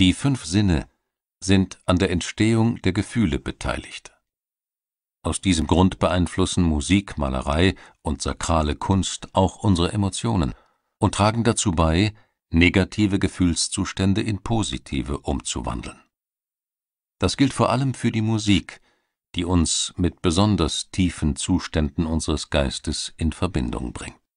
Die fünf Sinne sind an der Entstehung der Gefühle beteiligt. Aus diesem Grund beeinflussen Musik, Malerei und sakrale Kunst auch unsere Emotionen und tragen dazu bei, negative Gefühlszustände in positive umzuwandeln. Das gilt vor allem für die Musik, die uns mit besonders tiefen Zuständen unseres Geistes in Verbindung bringt